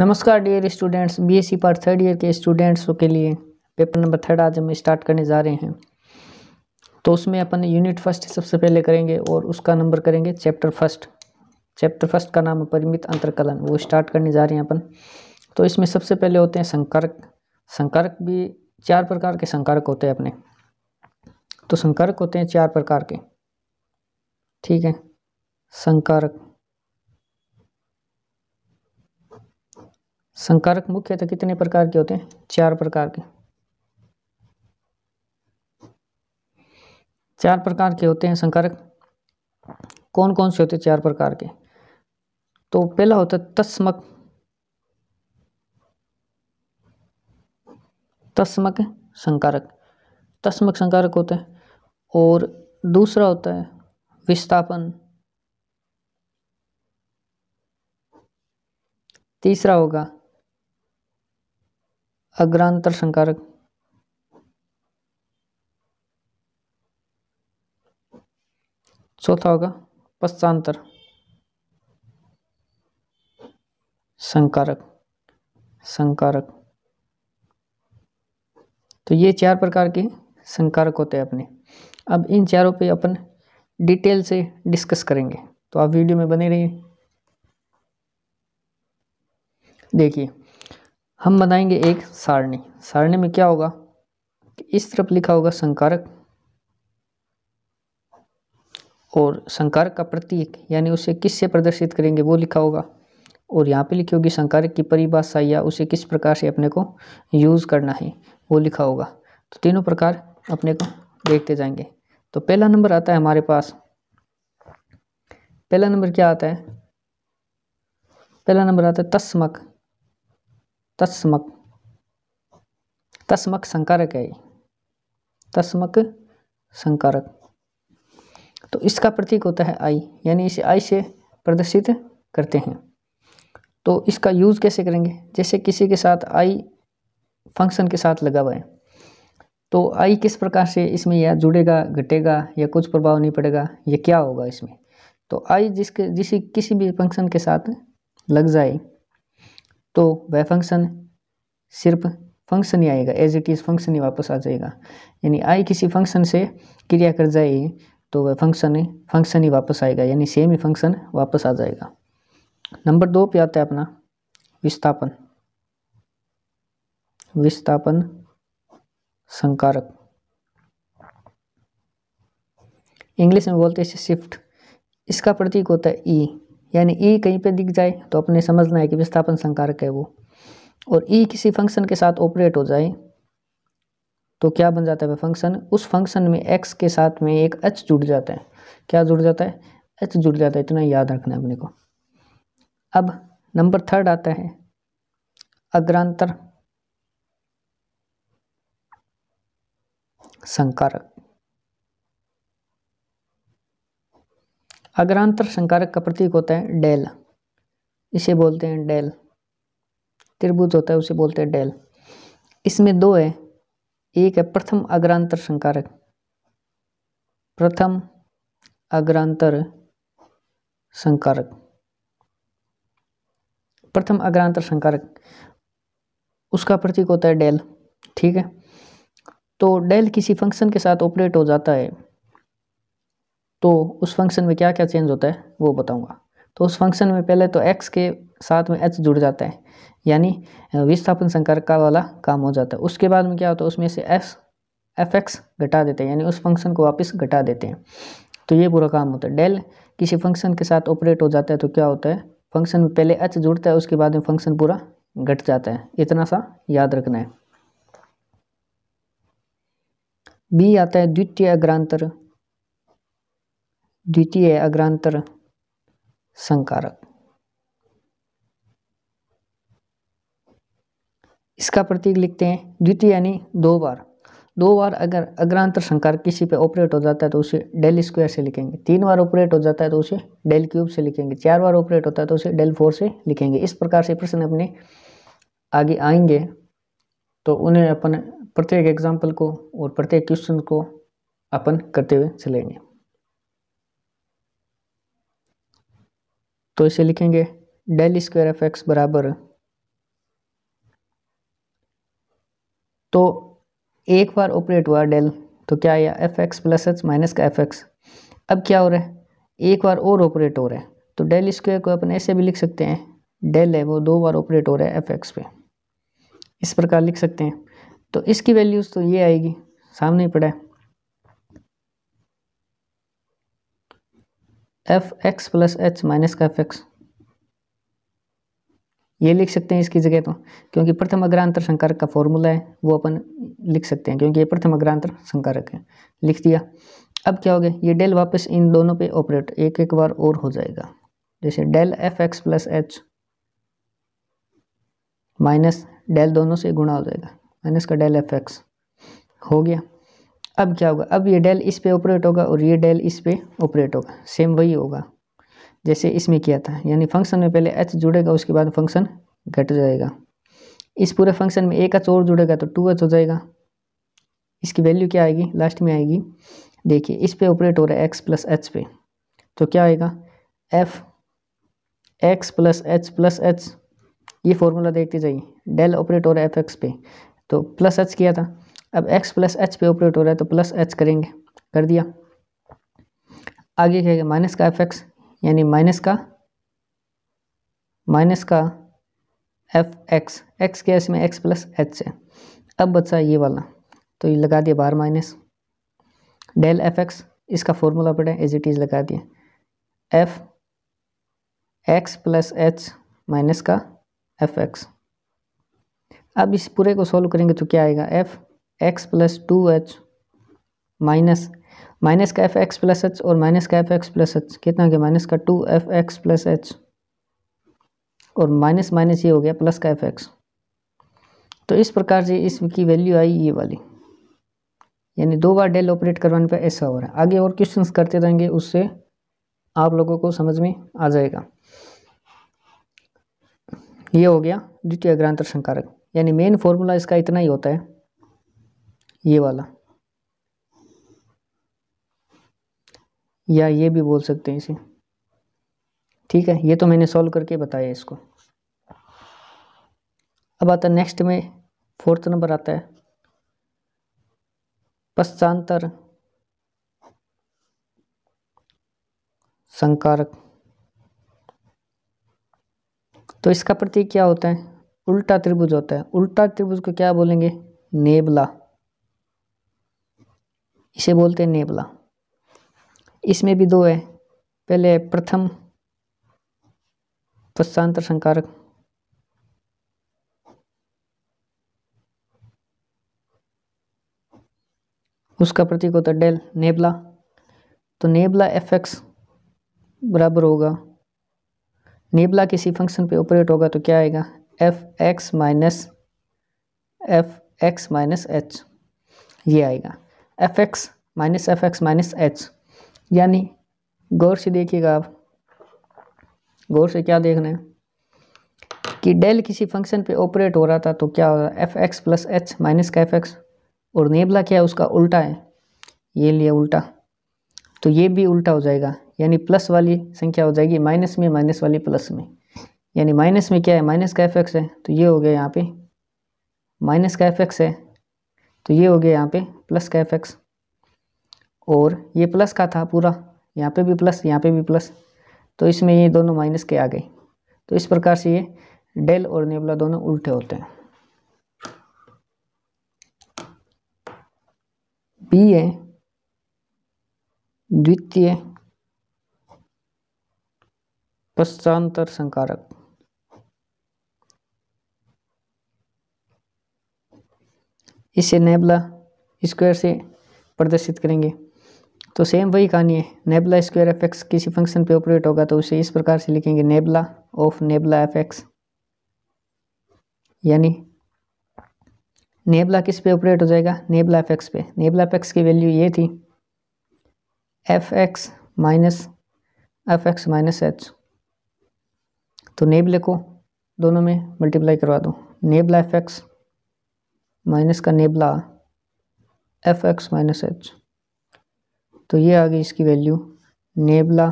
नमस्कार dear students BSc part third year के students के लिए पेपर नंबर थर्ड आज हम स्टार्ट करने जा रहे हैं तो उसमें अपन यूनिट फर्स्ट सबसे पहले करेंगे और उसका नंबर करेंगे चैप्टर फर्स्ट चैप्टर फर्स्ट का नाम है परिमित अंतरकलन वो स्टार्ट करने जा रहे हैं अपन तो इसमें सबसे पहले होते हैं संकर्क संकारक भी चार प्रकार के संकारक होते हैं अपने तो संकारक होते हैं चार प्रकार के ठीक है संकारक संकारक तो कितने प्रकार के होते हैं चार प्रकार के चार प्रकार के होते हैं संकारक कौन कौन से होते हैं चार प्रकार के तो पहला होता है तस्मक तस्मक संकारक तस्मक संकारक होते हैं और दूसरा होता है विस्थापन तीसरा होगा अग्रांतर संकारक चौथा होगा पश्चांतर संकारक संकारक तो ये चार प्रकार के संकारक होते हैं अपने अब इन चारों पे अपन डिटेल से डिस्कस करेंगे तो आप वीडियो में बने रहिए देखिए हम बनाएंगे एक सारणी सारणी में क्या होगा इस तरफ लिखा होगा संकारक और संकारक का प्रतीक यानी उसे किस से प्रदर्शित करेंगे वो लिखा होगा और यहाँ पे लिखी होगी संकारक की परिभाषा या उसे किस प्रकार से अपने को यूज़ करना है वो लिखा होगा तो तीनों प्रकार अपने को देखते जाएंगे तो पहला नंबर आता है हमारे पास पहला नंबर क्या आता है पहला नंबर आता है तस्मक तस्मक तस्मक संकारक है तस्मक संकारक तो इसका प्रतीक होता है आई यानी इसे आई से प्रदर्शित करते हैं तो इसका यूज़ कैसे करेंगे जैसे किसी के साथ आई फंक्शन के साथ लगा हुआ है तो आई किस प्रकार से इसमें या जुड़ेगा घटेगा या कुछ प्रभाव नहीं पड़ेगा या क्या होगा इसमें तो आई जिसके जिस किसी भी फंक्शन के साथ लग जाए तो वह फंक्शन सिर्फ फंक्शन ही आएगा एज इट इज़ फंक्शन ही वापस आ जाएगा यानी आई किसी फंक्शन से क्रिया कर जाए तो वह फंक्शन फंक्शन ही वापस आएगा यानी सेम ही फंक्शन वापस आ जाएगा नंबर दो पे आता है अपना विस्थापन विस्थापन संकारक इंग्लिश में बोलते हैं इसे शिफ्ट इसका प्रतीक होता है ई e। यानी ई कहीं पे दिख जाए तो अपने समझना है कि विस्थापन संकारक है वो और ई किसी फंक्शन के साथ ऑपरेट हो जाए तो क्या बन जाता है फंक्शन उस फंक्शन में एक्स के साथ में एक एच जुड़ जाता है क्या जुड़ जाता है एच जुड़ जाता है इतना याद रखना है अपने को अब नंबर थर्ड आता है अग्रांतर संकारक अग्रांतर संकारक का प्रतीक होता है डेल इसे बोलते हैं डेल त्रिभुज होता है उसे बोलते हैं डेल इसमें दो है एक है प्रथम अग्रांतर संकारक प्रथम अग्रांतर संकारक प्रथम अग्रांतर संकारक उसका प्रतीक होता है डेल ठीक है तो डेल किसी फंक्शन के साथ ऑपरेट हो जाता है तो उस फंक्शन में क्या क्या चेंज होता है वो बताऊंगा तो उस फंक्शन में पहले तो एक्स के साथ में एच जुड़ जाता है यानी विस्थापन संकारका वाला काम हो जाता है उसके बाद में क्या होता है उसमें से एस एफ एक्स घटा देते हैं यानी उस फंक्शन को वापस घटा देते हैं तो ये पूरा काम होता है डेल किसी फंक्शन के साथ ऑपरेट हो जाता है तो क्या होता है फंक्शन में पहले एच जुड़ता है उसके बाद में फंक्शन पूरा घट जाता है इतना सा याद रखना है बी आता है द्वितीय अग्रांतर द्वितीय अग्रांतर संकारक इसका प्रतीक लिखते हैं द्वितीय यानी दो बार दो बार अगर अग्रांतर संकार किसी पे ऑपरेट हो जाता है तो उसे डेल स्क्वायर से लिखेंगे तीन बार ऑपरेट हो जाता है तो उसे डेल क्यूब से लिखेंगे चार बार ऑपरेट होता है तो उसे डेल फोर से लिखेंगे इस प्रकार से प्रश्न अपने आगे आएंगे तो उन्हें अपन प्रत्येक एग्जाम्पल को और प्रत्येक क्वेश्चन को अपन करते हुए चलेंगे तो इसे लिखेंगे डेल स्क्वायर एफ एक्स बराबर तो एक बार ऑपरेट हुआ डेल तो क्या आया F X plus H minus का एफ एक्स अब क्या हो रहा है एक बार और ऑपरेट हो रहा है तो डेल स्क्वायर को अपन ऐसे भी लिख सकते हैं डेल है वो दो बार ऑपरेट हो रहा है एफ एक्स पे इस प्रकार लिख सकते हैं तो इसकी वैल्यूज़ तो ये आएगी सामने ही पड़ा है F X plus H minus का एफ एक्स ये लिख सकते हैं इसकी जगह तो क्योंकि प्रथम अग्रांतर संकारक का फॉर्मूला है वो अपन लिख सकते हैं क्योंकि ये प्रथम अग्रांतर संकारक है लिख दिया अब क्या हो गया ये डेल वापस इन दोनों पे ऑपरेट एक एक बार और हो जाएगा जैसे del F X plus H minus del दोनों से गुणा हो जाएगा माइनस का डेल एफ एक्स हो गया अब क्या होगा अब ये डेल इस पे ऑपरेट होगा और ये डेल इस पे ऑपरेट होगा सेम वही होगा जैसे इसमें किया था यानी फंक्शन में पहले एच जुड़ेगा उसके बाद फंक्शन घट जाएगा इस पूरे फंक्शन में एक एच और जुड़ेगा तो टू एच हो जाएगा इसकी वैल्यू क्या आएगी लास्ट में आएगी देखिए इस पे ऑपरेट हो रहा है एक्स प्लस एच पे तो क्या आएगा F X plus H plus H ये फॉर्मूला देखते जाइए डेल ऑपरेट हो रहा है एफ एक्स पे तो प्लस एच किया था अब x प्लस एच पे ऑपरेट हो रहा है तो प्लस एच करेंगे कर दिया आगे क्या माइनस का एफ एक्स यानी माइनस का माइनस का एफ एक्स एक्स क्या है इसमें एक्स प्लस एच है अब बचा ये वाला तो ये लगा दिया बार माइनस डेल एफ एक्स इसका फॉर्मूला पड़े एज इट इज़ लगा दिया F X plus H minus का एफ एक्स अब इस पूरे को सॉल्व करेंगे तो क्या आएगा F X plus two H minus minus का एफ एक्स प्लस एच और माइनस का एफ एक्स प्लस एच कितना हो गया माइनस का two F X plus H और माइनस माइनस ये हो गया प्लस का एफ एक्स तो इस प्रकार से इसकी वैल्यू आई ये वाली यानी दो बार डेल ऑपरेट करवाने पर ऐसा हो रहा है आगे और क्वेश्चन करते रहेंगे उससे आप लोगों को समझ में आ जाएगा ये हो गया द्वितीय अग्रांतर संकारक यानी मेन फॉर्मूला इसका इतना ही होता है ये वाला या ये भी बोल सकते हैं इसे ठीक है ये तो मैंने सॉल्व करके बताया इसको अब आता नेक्स्ट में फोर्थ नंबर आता है पश्चांतर संकारक तो इसका प्रतीक क्या होता है उल्टा त्रिभुज होता है उल्टा त्रिभुज को क्या बोलेंगे नेबला इसे बोलते हैं नेबला इसमें भी दो है पहले प्रथम पश्चांतर संकारक उसका प्रतीक होता है डेल नेबला तो नेबला एफ एक्स बराबर होगा नेबला किसी फंक्शन पे ऑपरेट होगा तो क्या आएगा F X minus F X minus H ये आएगा F X minus F X minus H यानी गौर से देखिएगा आप गौर से क्या देखना है कि डेल किसी फंक्शन पे ऑपरेट हो रहा था तो क्या हो रहा है F X plus H minus का एफ एक्स और नेबला क्या है उसका उल्टा है ये लिया उल्टा तो ये भी उल्टा हो जाएगा यानी प्लस वाली संख्या हो जाएगी माइनस में माइनस वाली प्लस में यानी माइनस में क्या है माइनस का एफ एक्स है तो ये हो गया यहाँ पे माइनस का एफ एक्स है तो ये हो गया यहाँ पे प्लस का एफ एक्स और ये प्लस का था पूरा यहाँ पे भी प्लस यहाँ पे भी प्लस तो इसमें ये दोनों माइनस के आ गए तो इस प्रकार से ये डेल और नेबला दोनों उल्टे होते हैं बी ए द्वितीय पश्चांतर संकारक इसे नेबला स्क्वायर से प्रदर्शित करेंगे तो सेम वही कहानी है नेबला स्क्वायर एफ एक्स किसी फंक्शन पे ऑपरेट होगा तो उसे इस प्रकार से लिखेंगे nabla of nabla F X यानी नेबला किस पे ऑपरेट हो जाएगा नेबला एफ एक्स पे नेबला एफ एक्स की वैल्यू ये थी F X minus F X minus H तो नेबले को दोनों में मल्टीप्लाई करवा दो नेबला एफ एक्स माइनस का nabla F X minus H तो ये आ गई इसकी value nabla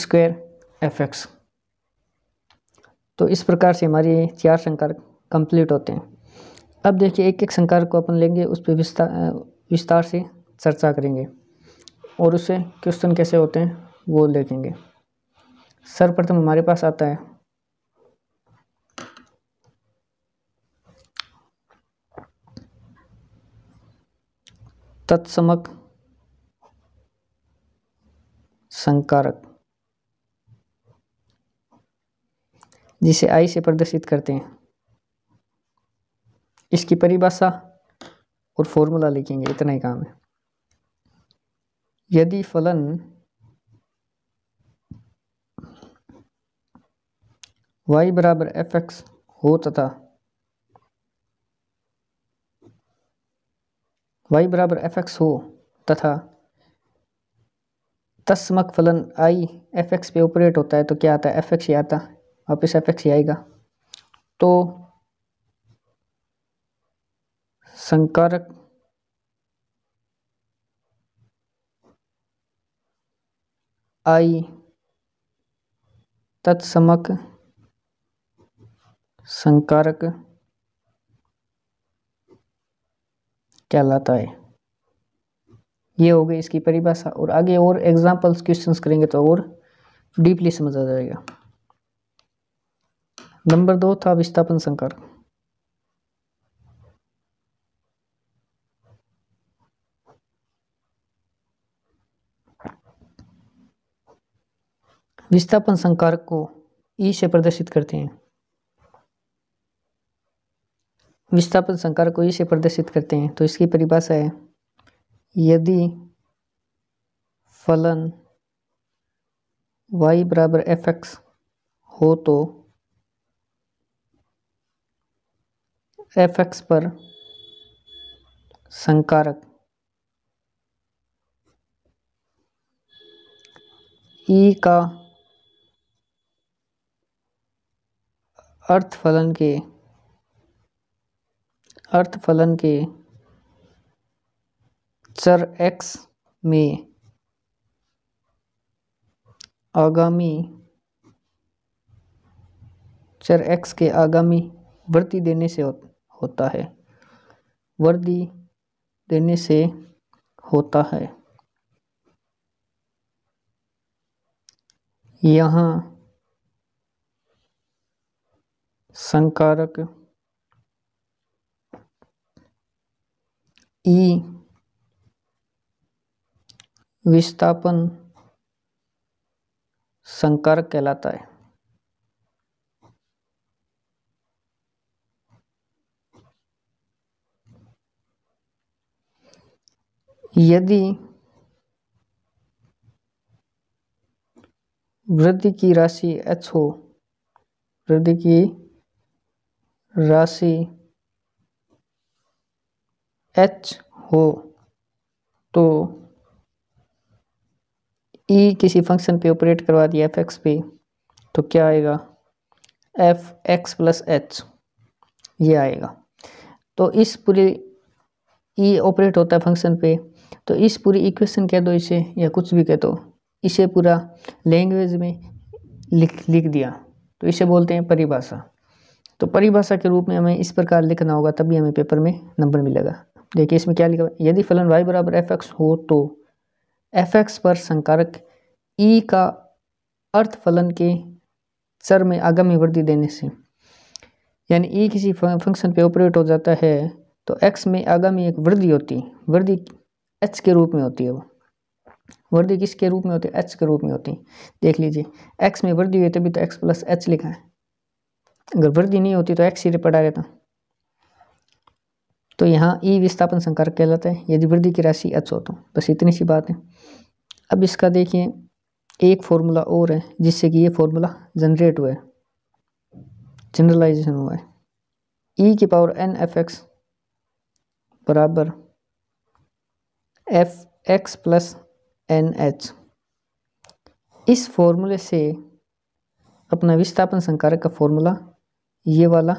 square F X तो इस प्रकार से हमारे चार संकार कंप्लीट होते हैं अब देखिए एक एक संकार को अपन लेंगे उस पर विस्तार विस्तार से चर्चा करेंगे और उससे क्वेश्चन कैसे होते हैं वो देखेंगे सर्वप्रथम हमारे पास आता है तत्समक संकारक जिसे आई से प्रदर्शित करते हैं इसकी परिभाषा और फॉर्मूला लिखेंगे इतना ही काम है यदि फलन y बराबर एफ एक्स हो तथा वाई बराबर एफ एक्स हो तथा तस्मक फलन आई एफ एक्स पे ऑपरेट होता है तो क्या आता है एफ एक्स ही आता वापस एफ एक्स ही आएगा तो संकारक आई तत्समक संकारक कहलाता है ये हो गई इसकी परिभाषा और आगे और एग्जाम्पल्स क्वेश्चंस करेंगे तो और डीपली समझ आ जाएगा नंबर दो था विस्थापन संकार विस्थापन संकारक को ई से प्रदर्शित करते हैं विस्थापन संकार को इसे प्रदर्शित करते हैं तो इसकी परिभाषा है यदि फलन y बराबर एफ एक्स हो तो एफ एक्स पर संकारक e का अर्थ फलन के अर्थ फलन के चर एक्स में आगामी चर एक्स के आगामी वृद्धि देने से होता है वृद्धि देने से होता है यहाँ संकारक ई विस्थापन संकर कहलाता है यदि वृद्धि की राशि एच हो वृद्धि की राशि एच हो तो ई e किसी फंक्शन पे ऑपरेट करवा दिया एफ एक्स पे तो क्या आएगा एफ एक्स प्लस एच ये आएगा तो इस पूरे ई e ऑपरेट होता है फंक्शन पे तो इस पूरी इक्वेशन कह दो इसे या कुछ भी कह दो इसे पूरा लैंग्वेज में लिख लिख दिया तो इसे बोलते हैं परिभाषा तो परिभाषा के रूप में हमें इस प्रकार लिखना होगा तभी हमें पेपर में नंबर मिलेगा देखिए इसमें क्या लिखा हुआ यदि फलन वाई बराबर एफ एक्स हो तो एफ एक्स पर संकारक ई e का अर्थ फलन के सर में आगामी वृद्धि देने से यानी ई e किसी फंक्शन पे ऑपरेट हो जाता है तो एक्स में आगामी एक वृद्धि होती है वृद्धि एच के रूप में होती है वो वृद्धि किसके रूप में होती है एच के रूप में होती है देख लीजिए एक्स में वृद्धि हुई तभी तो एक्स प्लस एच लिखा है अगर वृद्धि नहीं होती तो एक्स ही पड़ा रहता तो यहाँ ई e विस्थापन संकार कहलाता है यदि वृद्धि की राशि एच हो तो बस इतनी सी बात है अब इसका देखिए एक फॉर्मूला और है जिससे कि ये फॉर्मूला जनरेट हुआ है जनरलाइजेशन हुआ है ई e की पावर एन एफ एक्स बराबर F X plus N H इस फॉर्मूले से अपना विस्थापन संकारक का फॉर्मूला ये वाला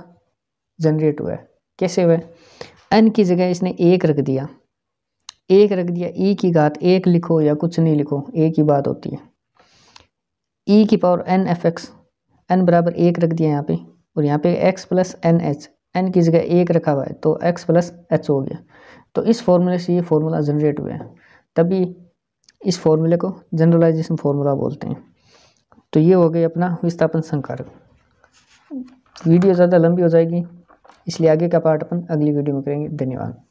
जनरेट हुआ है कैसे हुआ है एन की जगह इसने एक रख दिया एक रख दिया ई e की घात एक लिखो या कुछ नहीं लिखो एक ही बात होती है ई e की power N F X N बराबर एक रख दिया यहाँ पे और यहाँ पे X plus N H N की जगह एक रखा हुआ है तो एक्स प्लस एच हो गया तो इस फॉर्मूले से ये फॉर्मूला जनरेट हुआ है तभी इस फॉर्मूले को जनरलाइजेशन फार्मूला बोलते हैं तो ये हो गई अपना विस्थापन संकार वीडियो ज़्यादा लंबी हो जाएगी इसलिए आगे का पार्ट अपन अगली वीडियो में करेंगे धन्यवाद